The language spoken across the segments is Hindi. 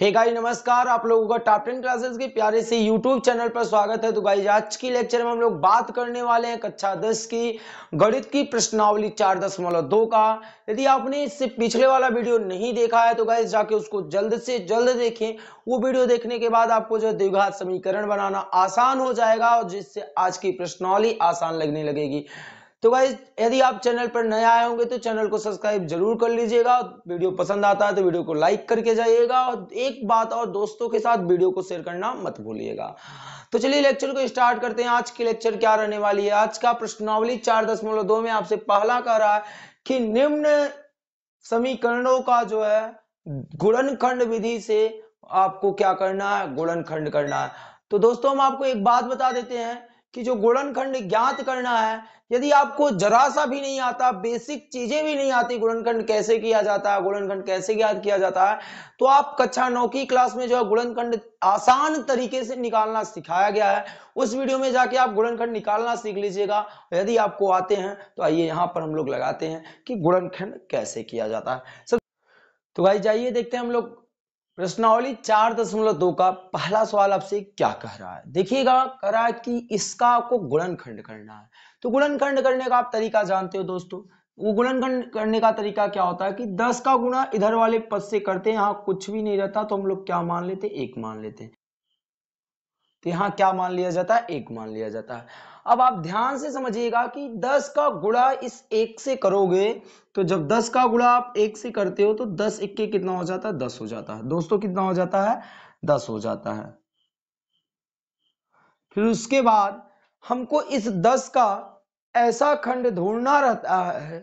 हे गाइस नमस्कार आप लोगों का टॉप टेन क्लासेस के प्यारे से यूट्यूब चैनल पर स्वागत है तो गाइस आज की लेक्चर में हम लोग बात करने वाले हैं कक्षा दस की गणित की प्रश्नावली चार दशमलव दो का यदि आपने इससे पिछले वाला वीडियो नहीं देखा है तो गाइस जाके उसको जल्द से जल्द देखें वो वीडियो देखने के बाद आपको जो द्विघात समीकरण बनाना आसान हो जाएगा और जिससे आज की प्रश्नावली आसान लगने लगेगी तो गाइज यदि आप चैनल पर नए आए होंगे तो चैनल को सब्सक्राइब जरूर कर लीजिएगा वीडियो पसंद आता है तो वीडियो को लाइक करके जाइएगा और एक बात और दोस्तों के साथ वीडियो को शेयर करना मत भूलिएगा तो चलिए लेक्चर को स्टार्ट करते हैं आज की लेक्चर क्या रहने वाली है आज का प्रश्नावली चार दशमलव दो में आपसे पहला कह रहा है कि निम्न समीकरणों का जो है गुणनखंड विधि से आपको क्या करना है गुणनखंड करना है तो दोस्तों हम आपको एक बात बता देते हैं कि जो गुणनखंड ज्ञात करना है यदि आपको जरा सा भी नहीं आता बेसिक चीजें भी नहीं आती गुणनखंड कैसे किया जाता है गुणनखंड कैसे ज्ञात किया जाता है तो आप कक्षा नौ की क्लास में जो है गुणनखंड आसान तरीके से निकालना सिखाया गया है उस वीडियो में जाके आप गुणनखंड निकालना सीख लीजिएगा यदि आपको आते हैं तो आइए यहाँ पर हम लोग लगाते हैं कि गुणनखंड कैसे किया जाता है सब तो भाई जाइए देखते हैं हम लोग प्रश्नावली चार दशमलव दो का पहला सवाल आपसे क्या कह रहा है देखिएगा कह रहा है कि इसका आपको गुणनखंड करना है तो गुणनखंड करने का आप तरीका जानते हो दोस्तों वो गुणनखंड करने का तरीका क्या होता है कि दस का गुणा इधर वाले पद से करते हैं यहाँ कुछ भी नहीं रहता तो हम लोग क्या मान लेते एक मान लेते हैं तो यहाँ क्या मान लिया जाता है एक मान लिया जाता है अब आप ध्यान से समझिएगा कि 10 का गुड़ा इस एक से करोगे तो जब 10 का गुड़ा आप एक से करते हो तो 10 इक्के कितना हो जाता है 10 हो जाता है दोस्तों कितना हो जाता है 10 हो जाता है फिर उसके बाद हमको इस 10 का ऐसा खंड ढूंढना रहता है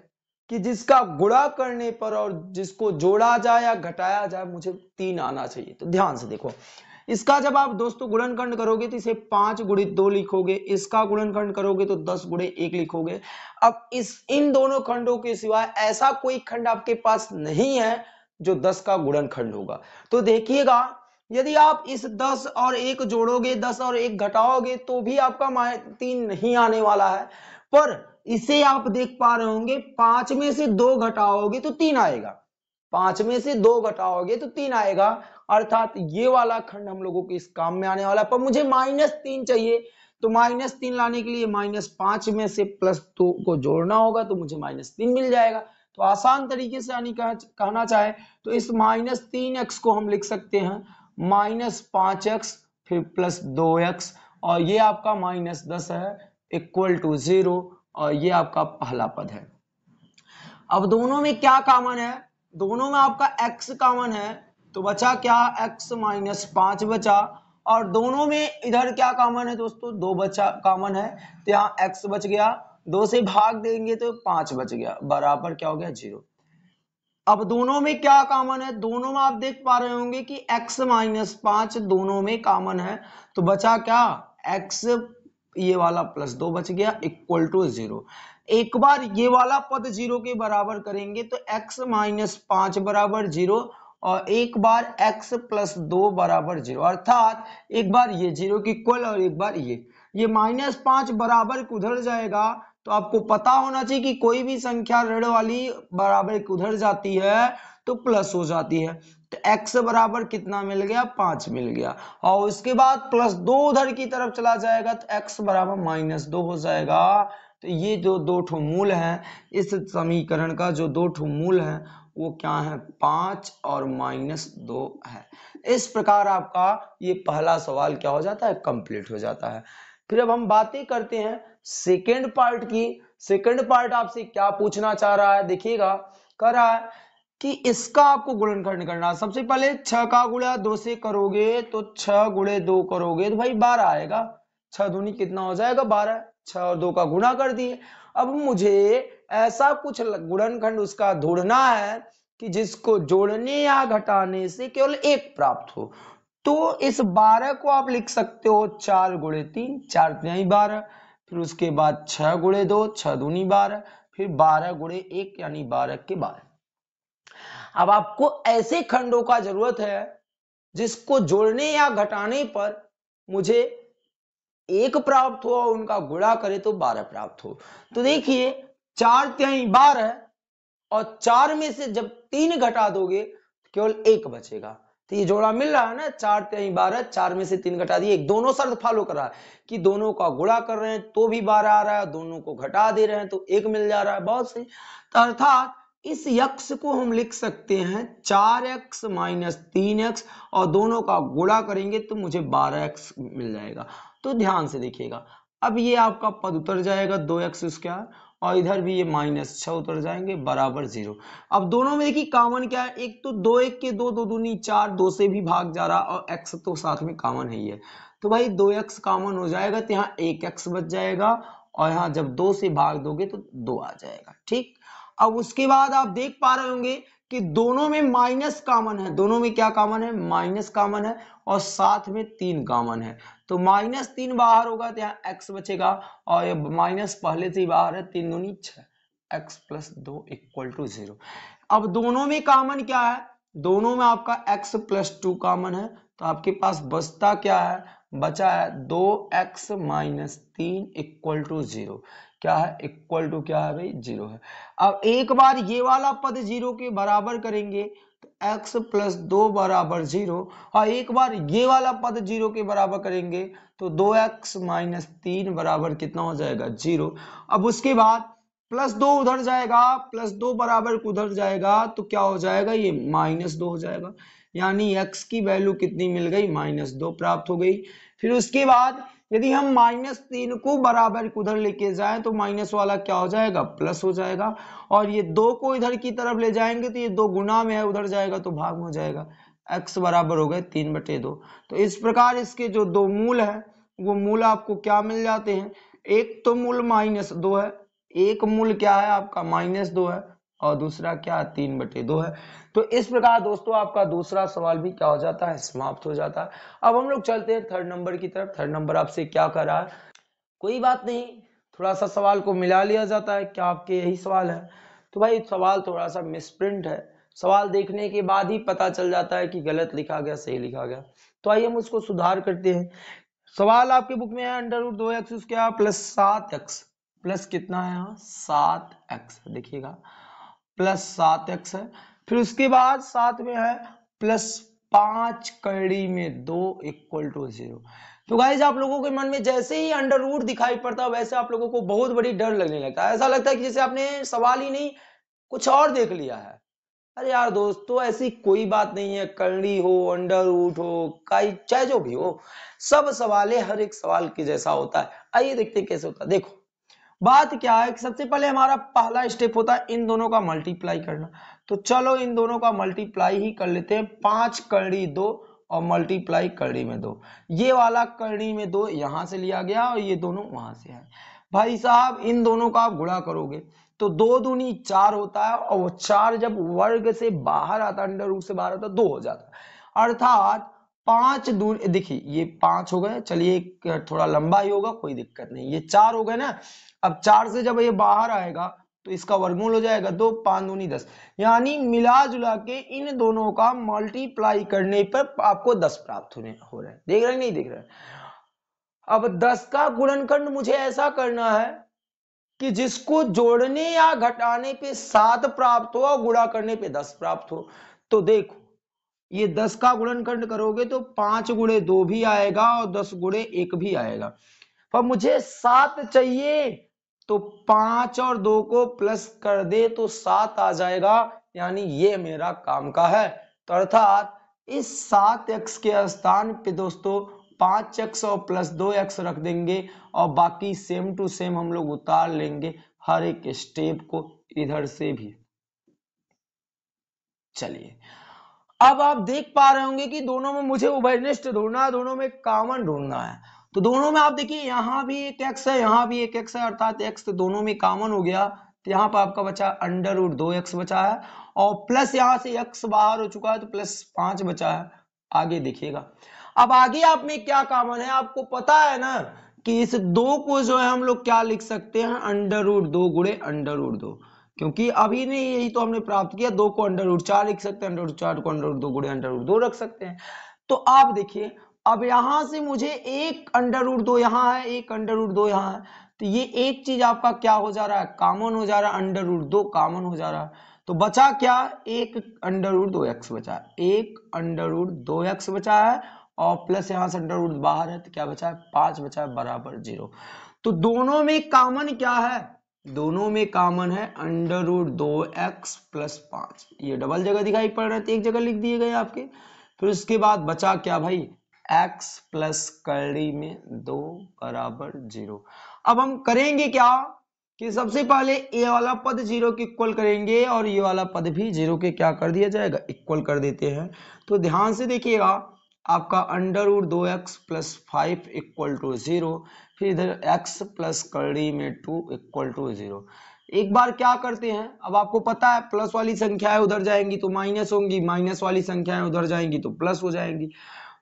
कि जिसका गुड़ा करने पर और जिसको जोड़ा जाए या घटाया जाए मुझे तीन आना चाहिए तो ध्यान से देखो इसका जब आप दोस्तों गुणनखंड करोगे तो इसे पांच गुणित दो लिखोगे इसका गुणनखंड करोगे तो दस गुणे एक लिखोगे अब इस इन दोनों खंडों के सिवाय ऐसा कोई खंड आपके पास नहीं है जो दस का गुणनखंड होगा तो देखिएगा यदि आप इस दस और एक जोड़ोगे दस और एक घटाओगे तो भी आपका माय तीन नहीं आने वाला है पर इसे आप देख पा रहे होंगे पांच में से दो घटाओगे तो तीन आएगा पांच में से दो घटाओगे तो तीन आएगा अर्थात ये वाला खंड हम लोगों को इस काम में आने वाला पर मुझे माइनस तीन चाहिए तो माइनस तीन लाने के लिए माइनस पांच में से प्लस दो को जोड़ना होगा तो मुझे माइनस तीन मिल जाएगा तो आसान तरीके से यानी कह, कहना चाहे तो इस माइनस तीन एक्स को हम लिख सकते हैं माइनस पांच एक्स फिर प्लस दो एक्स और ये आपका माइनस दस है इक्वल टू जीरो और ये आपका पहला पद है अब दोनों में क्या कॉमन है दोनों में आपका एक्स कॉमन है तो बचा क्या x माइनस पांच बचा और दोनों में इधर क्या कॉमन है दोस्तों दो बचा कॉमन है तो यहाँ एक्स बच गया दो से भाग देंगे तो पांच बच गया बराबर क्या हो गया जीरो अब दोनों में क्या कॉमन है दोनों में आप देख पा रहे होंगे कि x माइनस पांच दोनों में कॉमन है तो बचा क्या x ये वाला प्लस दो बच गया इक्वल टू जीरो एक बार ये वाला पद जीरो के बराबर करेंगे तो x माइनस पांच बराबर जीरो और एक बार x प्लस दो बराबर जीरो अर्थात एक बार ये जीरो की कुल और एक बार ये ये माइनस पांच बराबर कुधर जाएगा तो आपको पता होना चाहिए कि कोई भी संख्या ऋण वाली बराबर कुधर जाती है तो प्लस हो जाती है तो x बराबर कितना मिल गया पांच मिल गया और उसके बाद प्लस दो उधर की तरफ चला जाएगा तो x बराबर माइनस दो हो जाएगा तो ये जो दो ठो मूल है इस समीकरण का जो दो ठो मूल है वो क्या है पांच और माइनस दो है इस प्रकार आपका ये पहला सवाल क्या हो जाता है कंप्लीट हो जाता है फिर अब हम बातें करते हैं सेकेंड पार्ट की सेकेंड पार्ट आपसे क्या पूछना चाह रहा है देखिएगा कह रहा है कि इसका आपको गुणनखंड करना सबसे पहले छह का गुणा दो से करोगे तो छह गुणे दो करोगे तो भाई बारह आएगा छह दूनी कितना हो जाएगा बारह छह और दो का गुणा कर दिए अब मुझे ऐसा कुछ गुणनखंड उसका ढूंढना है कि जिसको जोड़ने या घटाने से केवल एक प्राप्त हो तो इस बारह को आप लिख सकते हो चार गुणे तीन चार तिहाई बारह फिर उसके बाद छह गुणे दो छह दूनी बारह फिर बारह गुणे एक यानी बारह के बारह अब आपको ऐसे खंडों का जरूरत है जिसको जोड़ने या घटाने पर मुझे एक प्राप्त हो और उनका गुणा करे तो बारह प्राप्त हो तो देखिए चार त्याई बारह और चार में से जब तीन घटा दोगे तो केवल एक बचेगा तो ये जोड़ा मिल रहा है ना चार त्याई बारह चार में से तीन घटा दिए दोनों शर्त फॉलो कर रहा है कि दोनों का गुड़ा कर रहे हैं तो भी बारह आ रहा है दोनों को घटा दे रहे हैं तो एक मिल जा रहा है बहुत सही तो अर्थात इस यक्ष को हम लिख सकते हैं चार एक्स माइनस तीन एक्स और दोनों का गुड़ा करेंगे तो मुझे बारह एक्स मिल जाएगा तो ध्यान से देखिएगा अब ये आपका पद उतर जाएगा दो एक्स स्क्वायर और इधर भी ये माइनस छ उतर जाएंगे बराबर जीरो अब दोनों में देखिए कॉमन क्या है एक तो दो एक के दो दो दूनी चार दो से भी भाग जा रहा और एक्स तो साथ में कॉमन है ही है तो भाई दो एक्स कॉमन हो जाएगा तो यहाँ एक एक्स बच जाएगा और यहाँ जब दो से भाग दोगे तो दो आ जाएगा ठीक अब उसके बाद आप देख पा रहे होंगे कि दोनों में माइनस कॉमन है दोनों में क्या कॉमन है माइनस कॉमन है और साथ में तीन कॉमन है तो माइनस तीन बाहर होगा तो यहाँ एक्स बचेगा और ये माइनस पहले से ही बाहर है तीन दूनी छह एक्स प्लस दो इक्वल टू जीरो अब दोनों में कॉमन क्या है दोनों में आपका एक्स प्लस टू कॉमन है तो आपके पास बचता क्या है बचा है दो एक्स माइनस तीन इक्वल टू जीरो क्या है इक्वल टू क्या है भाई जीरो है अब एक बार ये वाला पद जीरो के बराबर करेंगे तो एक्स प्लस दो बराबर जीरो और हाँ, एक बार ये वाला पद जीरो के बराबर करेंगे तो दो एक्स माइनस तीन बराबर कितना हो जाएगा जीरो अब उसके बाद प्लस दो उधर जाएगा प्लस दो बराबर उधर जाएगा तो क्या हो जाएगा ये माइनस दो हो जाएगा यानी एक्स की वैल्यू कितनी मिल गई माइनस दो प्राप्त हो गई फिर उसके बाद यदि हम माइनस तीन को बराबर उधर लेके जाएं तो माइनस वाला क्या हो जाएगा प्लस हो जाएगा और ये दो को इधर की तरफ ले जाएंगे तो ये दो गुना में है उधर जाएगा तो भाग हो जाएगा एक्स बराबर हो गए तीन बटे दो तो इस प्रकार इसके जो दो मूल है वो मूल आपको क्या मिल जाते हैं एक तो मूल माइनस दो है एक मूल क्या है आपका माइनस दो है और दूसरा क्या तीन बटे दो है तो इस प्रकार दोस्तों आपका दूसरा सवाल भी क्या हो जाता है समाप्त हो जाता है अब हम लोग चलते हैं थर्ड नंबर की तरफ थर्ड नंबर आपसे क्या कर रहा है कोई बात नहीं थोड़ा सा सवाल को मिला लिया जाता है क्या आपके यही सवाल है तो भाई सवाल थोड़ा सा मिसप्रिंट है सवाल देखने के बाद ही पता चल जाता है कि गलत लिखा गया सही लिखा गया तो आइए हम उसको सुधार करते हैं सवाल आपके बुक में है अंडर रूट दो एक्स उसके प्लस सात एक्स प्लस कितना है यहाँ सात एक्स देखिएगा प्लस सात एक्स है फिर उसके बाद साथ में है प्लस पांच कड़ी में दो इक्वल टू जीरो तो गाइज आप लोगों के मन में जैसे ही अंडर रूट दिखाई पड़ता है वैसे आप लोगों को बहुत बड़ी डर लगने लगता है ऐसा लगता है कि जैसे आपने सवाल ही नहीं कुछ और देख लिया है अरे यार दोस्तों तो ऐसी कोई बात नहीं है कर्णी हो अंडर रूट हो चाहे जो भी हो सब सवाल हर एक सवाल के जैसा होता है आइए देखते हैं कैसे होता है देखो बात क्या है सबसे पहले हमारा पहला स्टेप होता है इन दोनों का मल्टीप्लाई करना तो चलो इन दोनों का मल्टीप्लाई ही कर लेते हैं पांच कड़ी दो और मल्टीप्लाई करी में दो ये वाला करड़ी में दो यहां से लिया गया और ये दोनों वहां से है भाई साहब इन दोनों का आप गुणा करोगे तो दो दूनी चार होता है और वो चार जब वर्ग से बाहर आता है अंडर रूट से बाहर आता दो हो जाता अर्थात पांच दूनी देखिए ये पांच हो गए चलिए थोड़ा लंबा ही होगा कोई दिक्कत नहीं ये चार हो गए ना अब चार से जब ये बाहर आएगा तो इसका वर्गमूल हो जाएगा दो पांच दूनी दस यानी मिला जुला के इन दोनों का मल्टीप्लाई करने पर आपको दस प्राप्त होने हो रहा है देख रहे नहीं देख रहे अब दस का गुणनखंड मुझे ऐसा करना है कि जिसको जोड़ने या घटाने पे सात प्राप्त हो और गुणा करने पे दस प्राप्त हो तो देखो ये दस का गुणनखंड करोगे तो पांच गुड़े दो भी आएगा और दस गुड़े एक भी आएगा पर मुझे सात चाहिए तो पांच और दो को प्लस कर दे तो सात आ जाएगा यानी ये मेरा काम का है तो अर्थात इस सात एक्स के स्थान पे दोस्तों पांच एक्स और प्लस दो एक्स रख देंगे और बाकी सेम टू सेम हम लोग उतार लेंगे हर एक स्टेप को इधर से भी चलिए अब आप देख पा रहे होंगे कि दोनों में मुझे उभयनिष्ठ ढूंढना है दोनों में कॉमन ढूंढना है तो दोनों में आप देखिए यहाँ भी एक एक्स है यहाँ भी एक एक्स है अर्थात एक्स तो दोनों में कॉमन हो गया तो यहाँ पर आपका बचा अंडर उड दो एक्स बचा है और प्लस यहाँ से एक्स बाहर हो चुका है तो प्लस पांच बचा है आगे देखिएगा अब आगे आप में क्या कॉमन है आपको पता है ना कि इस दो को जो है हम लोग क्या लिख सकते हैं अंडर रूट दो गुड़े अंडर रूट दो क्योंकि अभी नहीं यही तो हमने प्राप्त किया दो को अंडर रूट चार लिख सकते हैं अंडर रूट चार को अंडर रूट दो गुड़े अंडर रूट दो रख सकते हैं तो आप देखिए अब यहां से मुझे एक अंडर रूट दो यहां है एक अंडर रूट दो यहां है तो ये एक चीज आपका क्या हो जा रहा है कॉमन हो जा रहा है अंडर रूट दो कॉमन हो जा रहा है तो बचा क्या एक अंडर रूट दो एक्स बचा है एक अंडर रूट दो एक्स बचा है और प्लस यहां से अंडर रूट बाहर है तो क्या बचा है पांच बचा है बराबर जीरो तो दोनों में कॉमन क्या है दोनों में कॉमन है अंडर रूट दो एक्स प्लस पांच ये डबल जगह दिखाई पड़ रहा है एक जगह लिख दिए गए आपके फिर उसके बाद बचा क्या भाई एक्स प्लस कर्ड़ी में दो बराबर जीरो अब हम करेंगे क्या कि सबसे पहले ए वाला पद जीरो के इक्वल करेंगे और ये वाला पद भी जीरो के क्या कर दिया जाएगा इक्वल कर देते हैं तो ध्यान से देखिएगा आपका अंडर उड दो x plus five equal to zero फिर इधर एक्स प्लस कड़ी में टू इक्वल टू जीरो एक बार क्या करते हैं अब आपको पता है प्लस वाली संख्याएं उधर जाएंगी तो माइनस होंगी माइनस वाली संख्याएं उधर जाएंगी तो प्लस हो जाएंगी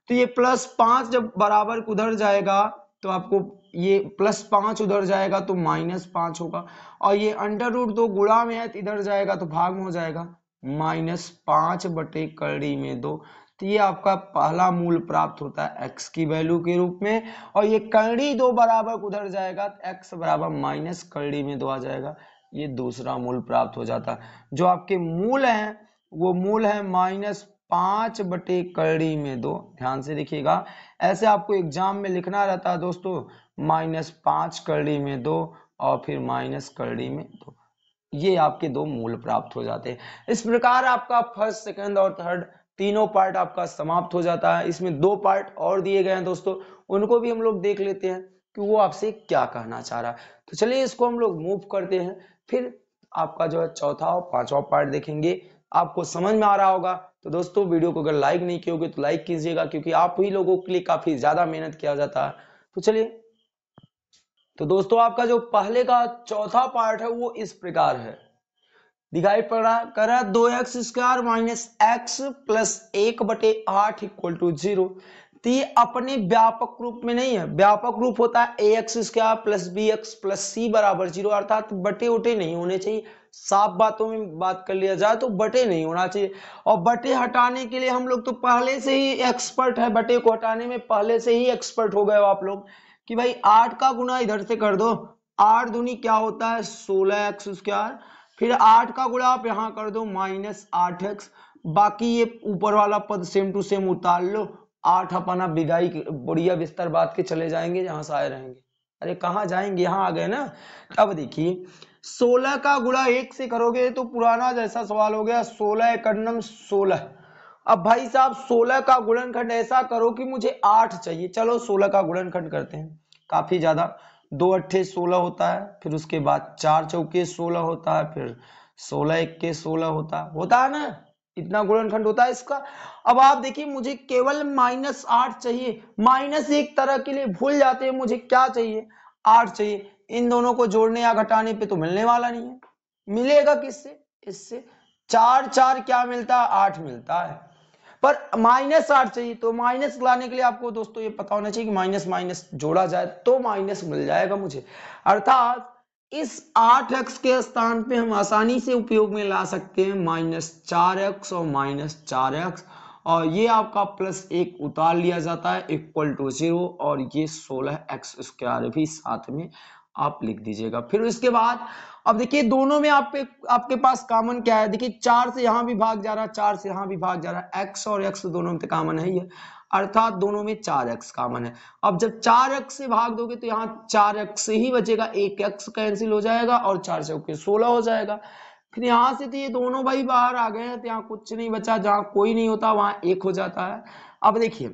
तो ये प्लस पांच जब बराबर उधर जाएगा तो आपको ये प्लस पांच उधर जाएगा तो माइनस पांच होगा और ये अंडर रूट दो गुड़ा में है तो इधर जाएगा तो भाग में हो जाएगा माइनस पांच बटे कड़ी में दो तो ये आपका पहला मूल प्राप्त होता है एक्स की वैल्यू के रूप में और ये कड़ी दो बराबर उधर जाएगा तो एक्स बराबर माइनस करड़ी में दो आ जाएगा ये दूसरा मूल प्राप्त हो जाता है जो आपके मूल है वो मूल है माइनस पांच बटे कड़ी में दो ध्यान से देखिएगा ऐसे आपको एग्जाम में लिखना रहता है दोस्तों माइनस पांच कड़ी में दो और फिर माइनस कड़ी में दो ये आपके दो मूल प्राप्त हो जाते हैं इस प्रकार आपका फर्स्ट सेकंड और थर्ड तीनों पार्ट आपका समाप्त हो जाता है इसमें दो पार्ट और दिए गए हैं दोस्तों उनको भी हम लोग देख लेते हैं कि वो आपसे क्या कहना चाह रहा है तो चलिए इसको हम लोग मूव करते हैं फिर आपका जो है चौथा और पांचवा पार्ट देखेंगे आपको समझ में आ रहा होगा तो दोस्तों वीडियो को अगर लाइक नहीं किया तो लाइक कीजिएगा क्योंकि आप ही लोगों के लिए काफी ज्यादा मेहनत किया जाता है तो चलिए तो दोस्तों आपका जो पहले का चौथा पार्ट है वो इस प्रकार है दिखाई पड़ रहा कर रहा दो x square minus x plus एक बटे आठ इक्वल टू जीरो अपने व्यापक रूप में नहीं है व्यापक रूप होता है a x square plus b x plus c बराबर जीरो अर्थात बटे उटे नहीं होने चाहिए साफ बातों में बात कर लिया जाए तो बटे नहीं होना चाहिए और बटे हटाने के लिए हम लोग तो पहले से ही एक्सपर्ट है बटे को हटाने में पहले से ही एक्सपर्ट हो गए आप लोग कि भाई आठ का गुना इधर से कर दो आठ दूनी क्या होता है सोलह एक्स स्क्वायर फिर आठ का गुणा आप यहाँ कर दो माइनस आठ एक्स बाकी ये ऊपर वाला पद सेम टू सेम उतार लो आठ अपना विदाई बुढ़िया बिस्तर बात के चले जाएंगे जहां से आए रहेंगे अरे कहाँ जाएंगे यहाँ आ गए ना अब देखिए सोलह का गुणा एक से करोगे तो पुराना जैसा सवाल हो गया सोलह इकनम सोलह अब भाई साहब सोलह का गुणनखंड ऐसा करो कि मुझे आठ चाहिए चलो सोलह का गुणनखंड करते हैं काफी ज्यादा दो अट्ठे सोलह होता है फिर उसके बाद चार चौके सोलह होता है फिर सोलह इक्के सोलह होता है होता है ना इतना गुणनखंड होता है इसका अब आप देखिए मुझे केवल माइनस आठ चाहिए माइनस एक तरह के लिए भूल जाते हैं मुझे क्या चाहिए आठ चाहिए इन दोनों को जोड़ने या घटाने पे तो मिलने वाला नहीं है मिलेगा किससे इससे चार चार क्या मिलता है आठ मिलता है पर माइनस आठ चाहिए तो माइनस लाने के लिए आपको दोस्तों ये पता होना चाहिए कि माइनस माइनस जोड़ा जाए तो माइनस मिल जाएगा मुझे अर्थात इस आठ एक्स के स्थान पे हम आसानी से उपयोग में ला सकते हैं माइनस चार एक्स और माइनस चार एक्स और ये आपका प्लस एक उतार लिया जाता है इक्वल टू जीरो और ये सोलह एक्स स्क्वायर भी साथ में आप लिख दीजिएगा फिर इसके बाद अब देखिए दोनों में आप आपके पास कॉमन क्या है देखिए चार से यहाँ भी भाग जा रहा है चार से यहाँ भी भाग जा रहा है एक्स और एक्स तो दोनों में कॉमन तो है ये अर्थात दोनों में चार एक्स कॉमन है अब जब चार एक्स से भाग दोगे तो यहाँ चार एक्स ही बचेगा एक एक्स कैंसिल हो जाएगा और चार से ओके सोलह हो जाएगा फिर यहाँ से तो ये दोनों भाई बाहर आ गए हैं तो यहाँ कुछ नहीं बचा जहाँ कोई नहीं होता वहां एक हो जाता है अब देखिए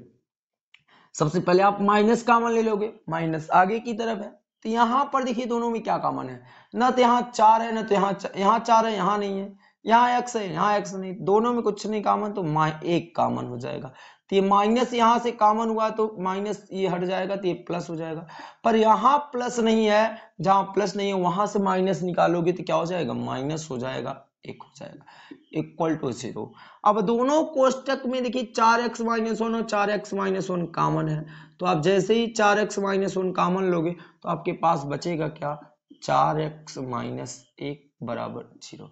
सबसे पहले आप माइनस कॉमन ले लोगे माइनस आगे की तरफ है तो यहां पर देखिए दोनों में क्या कॉमन है न तो यहाँ चार है न तो यहाँ यहाँ चार है यहाँ नहीं है यहाँ एक्स है यहाँ एक्स नहीं दोनों में कुछ नहीं कॉमन तो मा एक कॉमन हो जाएगा तो ये माइनस यहाँ से कॉमन हुआ तो माइनस ये हट जाएगा तो ये प्लस हो जाएगा पर यहाँ प्लस नहीं है जहाँ प्लस नहीं है वहां से माइनस निकालोगे तो क्या हो जाएगा माइनस हो जाएगा एक हो जाएगा इक्वल टू जीरो अब दोनों कोष्टक में देखिए चार एक्स माइनस वन और चार एक्स माइनस वन कॉमन है तो आप जैसे ही चार एक्स माइनस वन कॉमन लोगे तो आपके पास बचेगा क्या चार एक्स माइनस एक बराबर जीरो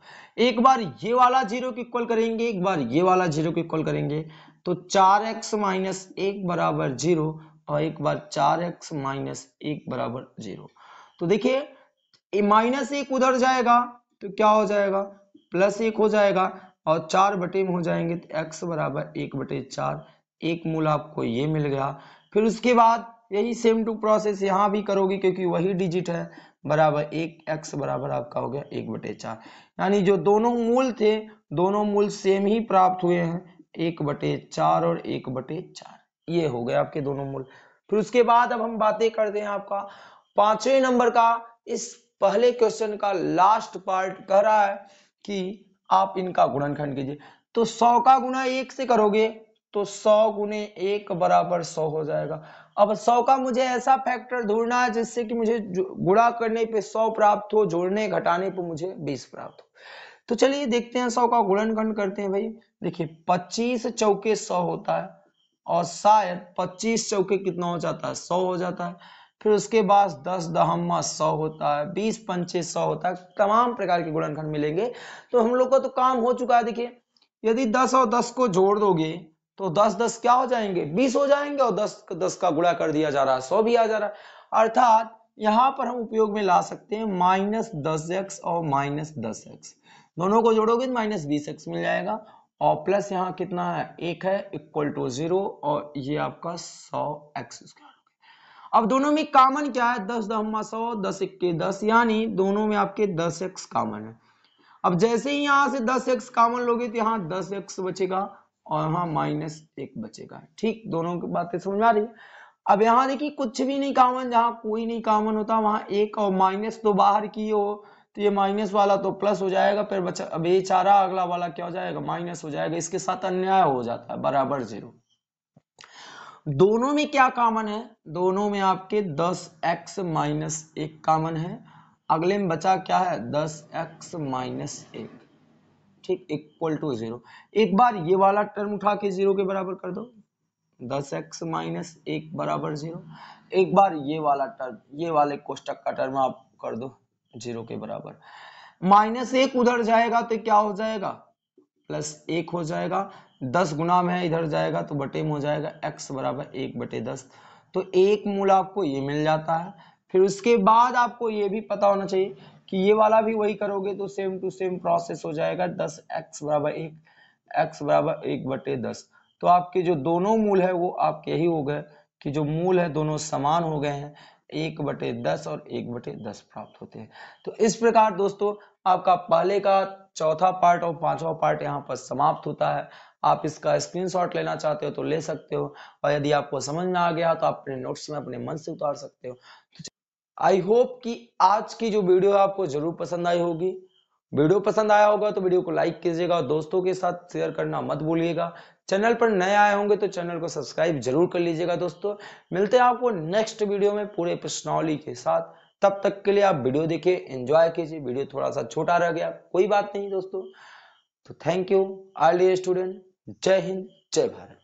एक बार ये वाला जीरो को इक्वल करेंगे एक बार ये वाला जीरो को इक्वल करेंगे तो चार एक्स माइनस एक बराबर जीरो और एक बार चार एक्स माइनस एक बराबर जीरो तो देखिए माइनस एक उधर जाएगा तो क्या हो जाएगा प्लस एक हो जाएगा और चार बटे में हो जाएंगे तो एक्स बराबर एक बटे चार एक मूल आपको ये मिल गया फिर उसके बाद यही सेम टू प्रोसेस यहाँ भी करोगे क्योंकि वही डिजिट है बराबर एक एक्स बराबर आपका हो गया एक बटे चार यानी जो दोनों मूल थे दोनों मूल सेम ही प्राप्त हुए हैं एक बटे चार और एक बटे चार ये हो गए आपके दोनों मूल फिर उसके बाद अब हम बातें करते हैं आपका पांचवें नंबर का इस पहले क्वेश्चन का लास्ट पार्ट कह रहा है कि आप इनका गुणनखंड कीजिए तो सौ का गुना एक से करोगे तो सौ गुने एक बराबर सौ हो जाएगा अब सौ का मुझे ऐसा फैक्टर ढूंढना है जिससे कि मुझे गुणा करने पे सौ प्राप्त हो जोड़ने घटाने पे मुझे बीस प्राप्त हो तो चलिए देखते हैं सौ का गुणनखंड करते हैं भाई देखिए पच्चीस चौके सौ होता है और शायद पच्चीस चौके कितना हो जाता है सौ हो जाता है फिर उसके बाद दस दहमा सौ होता है बीस पंचे सौ होता है तमाम प्रकार के गुणनखंड मिलेंगे तो हम लोग का तो काम हो चुका है देखिए यदि दस और दस को जोड़ दोगे तो दस दस क्या हो जाएंगे बीस हो जाएंगे और दस दस का गुणा कर दिया जा रहा है सौ भी आ जा रहा है अर्थात यहाँ पर हम उपयोग में ला सकते हैं माइनस दस एक्स और माइनस दस एक्स दोनों को जोड़ोगे तो माइनस बीस एक्स मिल जाएगा और प्लस यहाँ कितना है एक है इक्वल टू जीरो और ये आपका सौ एक्स स्क्वायर अब दोनों में कॉमन क्या है दस दम्मा सौ दस इक्के दस यानी दोनों में आपके दस एक्स कॉमन है अब जैसे ही यहाँ से दस एक्स कॉमन लोगे तो यहाँ दस एक्स बचेगा और यहाँ माइनस एक बचेगा ठीक दोनों की बातें समझ आ रही है अब यहाँ देखिए कुछ भी नहीं कॉमन जहां कोई नहीं कॉमन होता वहां एक और माइनस तो बाहर की हो तो ये माइनस वाला तो प्लस हो जाएगा फिर बचा अब ये चारा अगला वाला क्या हो जाएगा माइनस हो जाएगा इसके साथ अन्याय हो जाता है बराबर जीरो दोनों में क्या कॉमन है दोनों में आपके दस एक्स माइनस एक कॉमन है अगले में बचा क्या है दस एक्स माइनस एक ठीक इक्वल टू जीरो एक बार ये वाला टर्म उठा के जीरो के बराबर कर दो दस एक्स माइनस एक बराबर जीरो एक बार ये वाला टर्म ये वाले कोष्टक का टर्म आप कर दो जीरो के बराबर माइनस एक उधर जाएगा तो क्या हो जाएगा प्लस एक हो जाएगा दस गुना में इधर जाएगा तो बटे में हो जाएगा एक्स बराबर एक बटे दस तो एक मूल आपको ये मिल जाता है फिर उसके बाद आपको ये भी पता होना चाहिए कि ये वाला भी वही करोगे तो सेम टू सेम प्रोसेस हो जाएगा दस एक्स बराबर एक एक्स बराबर एक बटे दस तो आपके जो दोनों मूल है वो आपके यही हो गए कि जो मूल है दोनों समान हो गए हैं एक बटे दस और एक बटे दस प्राप्त होते हैं तो इस प्रकार दोस्तों आपका पहले का चौथा पार्ट और पांचवा पार्ट यहाँ पर समाप्त होता है आप इसका स्क्रीनशॉट लेना चाहते हो तो ले सकते हो और यदि आपको समझ में आ गया तो आप अपने नोट्स में अपने मन से उतार सकते हो आई तो होप कि आज की जो वीडियो है आपको जरूर पसंद आई होगी वीडियो पसंद आया होगा तो वीडियो को लाइक कीजिएगा और दोस्तों के साथ शेयर करना मत भूलिएगा चैनल पर नए आए होंगे तो चैनल को सब्सक्राइब जरूर कर लीजिएगा दोस्तों मिलते हैं आपको नेक्स्ट वीडियो में पूरे प्रश्नावली के साथ तब तक के लिए आप वीडियो देखिए एंजॉय कीजिए वीडियो थोड़ा सा छोटा रह गया कोई बात नहीं दोस्तों तो थैंक यू आल स्टूडेंट जय हिंद जय भारत